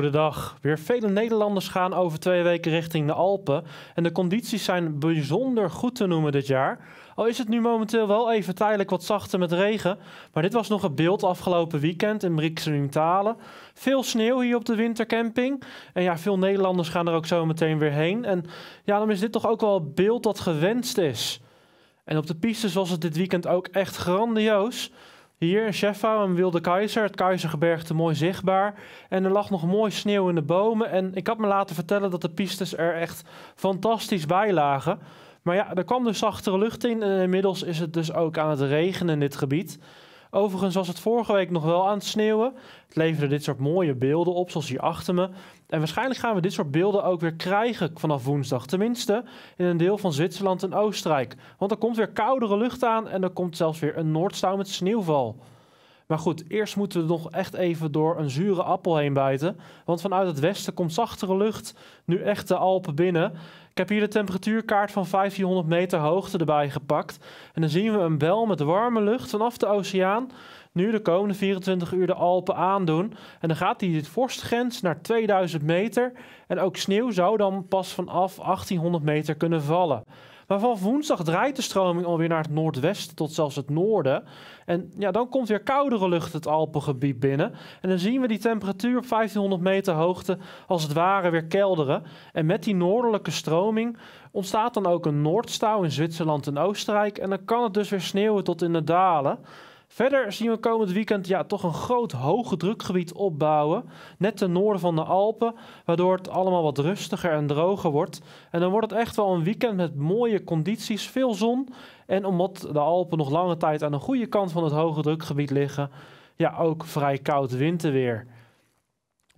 Goedendag. Weer vele Nederlanders gaan over twee weken richting de Alpen. En de condities zijn bijzonder goed te noemen dit jaar. Al is het nu momenteel wel even tijdelijk wat zachter met regen. Maar dit was nog het beeld afgelopen weekend in Talen. Veel sneeuw hier op de wintercamping. En ja, veel Nederlanders gaan er ook zo meteen weer heen. En ja, dan is dit toch ook wel beeld dat gewenst is. En op de pistes was het dit weekend ook echt grandioos. Hier in Sheffa, een wilde keizer, het keizergebergte mooi zichtbaar. En er lag nog mooi sneeuw in de bomen. En ik had me laten vertellen dat de pistes er echt fantastisch bij lagen. Maar ja, er kwam dus zachtere lucht in en inmiddels is het dus ook aan het regenen in dit gebied. Overigens was het vorige week nog wel aan het sneeuwen. Het leverde dit soort mooie beelden op, zoals hier achter me. En waarschijnlijk gaan we dit soort beelden ook weer krijgen vanaf woensdag. Tenminste, in een deel van Zwitserland en Oostenrijk. Want er komt weer koudere lucht aan en er komt zelfs weer een noordstouw met sneeuwval. Maar goed, eerst moeten we nog echt even door een zure appel heen bijten. Want vanuit het westen komt zachtere lucht nu echt de Alpen binnen. Ik heb hier de temperatuurkaart van 1500 meter hoogte erbij gepakt. En dan zien we een bel met warme lucht vanaf de oceaan nu de komende 24 uur de Alpen aandoen. En dan gaat die vorstgrens naar 2000 meter. En ook sneeuw zou dan pas vanaf 1800 meter kunnen vallen. Maar vanaf woensdag draait de stroming alweer naar het noordwesten tot zelfs het noorden. En ja, dan komt weer koudere lucht het Alpengebied binnen. En dan zien we die temperatuur op 1500 meter hoogte als het ware weer kelderen. En met die noordelijke stroming ontstaat dan ook een noordstouw in Zwitserland en Oostenrijk. En dan kan het dus weer sneeuwen tot in de dalen. Verder zien we komend weekend ja, toch een groot hoge drukgebied opbouwen. Net ten noorden van de Alpen. Waardoor het allemaal wat rustiger en droger wordt. En dan wordt het echt wel een weekend met mooie condities. Veel zon. En omdat de Alpen nog lange tijd aan de goede kant van het hoge drukgebied liggen. Ja, ook vrij koud winterweer.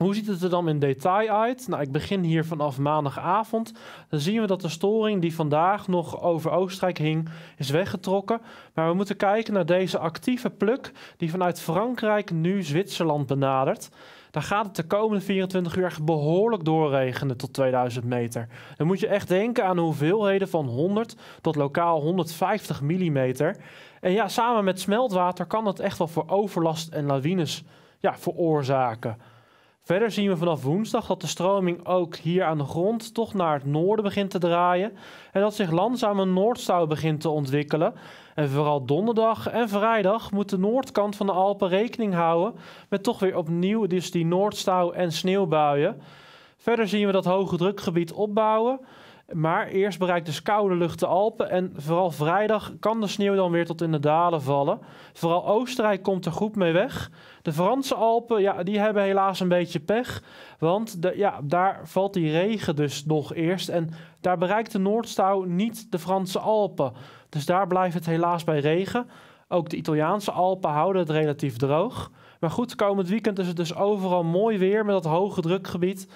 Hoe ziet het er dan in detail uit? Nou, ik begin hier vanaf maandagavond. Dan zien we dat de storing die vandaag nog over Oostenrijk hing, is weggetrokken. Maar we moeten kijken naar deze actieve pluk die vanuit Frankrijk nu Zwitserland benadert. Daar gaat het de komende 24 uur echt behoorlijk doorregenen tot 2000 meter. Dan moet je echt denken aan hoeveelheden van 100 tot lokaal 150 mm. En ja, samen met smeltwater kan dat echt wel voor overlast en lawines ja, veroorzaken. Verder zien we vanaf woensdag dat de stroming ook hier aan de grond toch naar het noorden begint te draaien en dat zich langzaam een noordstouw begint te ontwikkelen. En vooral donderdag en vrijdag moet de noordkant van de Alpen rekening houden met toch weer opnieuw dus die noordstouw en sneeuwbuien. Verder zien we dat hoge drukgebied opbouwen maar eerst bereikt dus koude lucht de Alpen en vooral vrijdag kan de sneeuw dan weer tot in de dalen vallen. Vooral Oostenrijk komt er goed mee weg. De Franse Alpen, ja, die hebben helaas een beetje pech, want de, ja, daar valt die regen dus nog eerst. En daar bereikt de Noordstouw niet de Franse Alpen. Dus daar blijft het helaas bij regen. Ook de Italiaanse Alpen houden het relatief droog. Maar goed, komend weekend is het dus overal mooi weer met dat hoge drukgebied.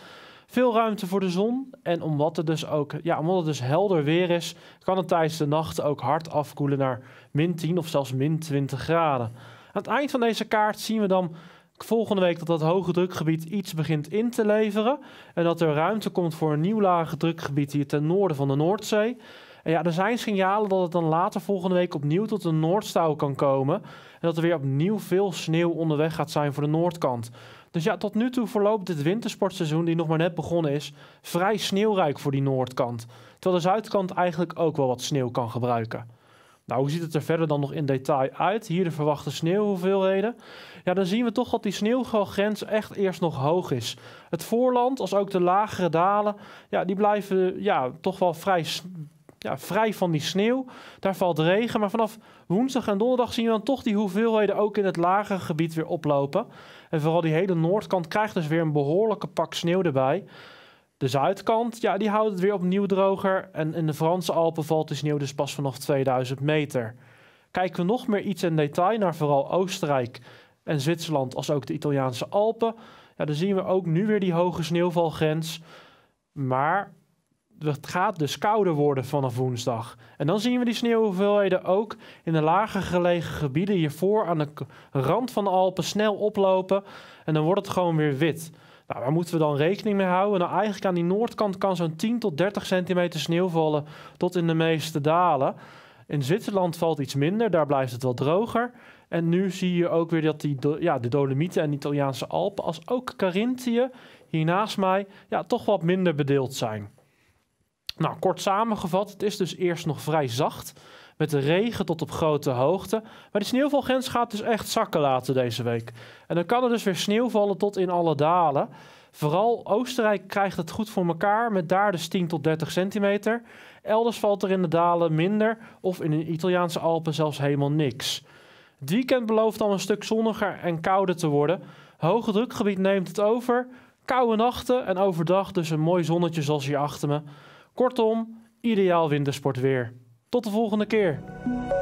Veel ruimte voor de zon. En omdat het dus ook ja, omdat het dus helder weer is, kan het tijdens de nacht ook hard afkoelen naar min 10 of zelfs min 20 graden. Aan het eind van deze kaart zien we dan volgende week dat dat hoge drukgebied iets begint in te leveren. En dat er ruimte komt voor een nieuw lage drukgebied hier ten noorden van de Noordzee. En ja, er zijn signalen dat het dan later volgende week opnieuw tot een Noordstouw kan komen. En dat er weer opnieuw veel sneeuw onderweg gaat zijn voor de noordkant. Dus ja, tot nu toe verloopt het wintersportseizoen, die nog maar net begonnen is, vrij sneeuwrijk voor die noordkant. Terwijl de zuidkant eigenlijk ook wel wat sneeuw kan gebruiken. Nou, hoe ziet het er verder dan nog in detail uit? Hier de verwachte sneeuwhoeveelheden. Ja, dan zien we toch dat die sneeuwgrens echt eerst nog hoog is. Het voorland, als ook de lagere dalen, ja, die blijven ja, toch wel vrij ja, vrij van die sneeuw. Daar valt regen. Maar vanaf woensdag en donderdag zien we dan toch die hoeveelheden ook in het lagere gebied weer oplopen. En vooral die hele noordkant krijgt dus weer een behoorlijke pak sneeuw erbij. De zuidkant, ja, die houdt het weer opnieuw droger. En in de Franse Alpen valt de sneeuw dus pas vanaf 2000 meter. Kijken we nog meer iets in detail naar vooral Oostenrijk en Zwitserland, als ook de Italiaanse Alpen. Ja, dan zien we ook nu weer die hoge sneeuwvalgrens. Maar het gaat dus kouder worden vanaf woensdag. En dan zien we die sneeuwhoeveelheden ook in de lager gelegen gebieden hiervoor aan de rand van de Alpen snel oplopen. En dan wordt het gewoon weer wit. Nou, waar moeten we dan rekening mee houden? Nou, eigenlijk aan die noordkant kan zo'n 10 tot 30 centimeter sneeuw vallen tot in de meeste dalen. In Zwitserland valt iets minder, daar blijft het wel droger. En nu zie je ook weer dat die, ja, de Dolomieten en de Italiaanse Alpen, als ook Carinthië, hier naast mij, ja, toch wat minder bedeeld zijn. Nou, kort samengevat, het is dus eerst nog vrij zacht. Met de regen tot op grote hoogte. Maar die sneeuwvalgrens gaat dus echt zakken laten deze week. En dan kan er dus weer sneeuw vallen tot in alle dalen. Vooral Oostenrijk krijgt het goed voor elkaar met daar dus 10 tot 30 centimeter. Elders valt er in de dalen minder of in de Italiaanse Alpen zelfs helemaal niks. Het weekend belooft al een stuk zonniger en kouder te worden. Hoge drukgebied neemt het over. Koude nachten en overdag dus een mooi zonnetje zoals hier achter me. Kortom, ideaal wintersport weer. Tot de volgende keer.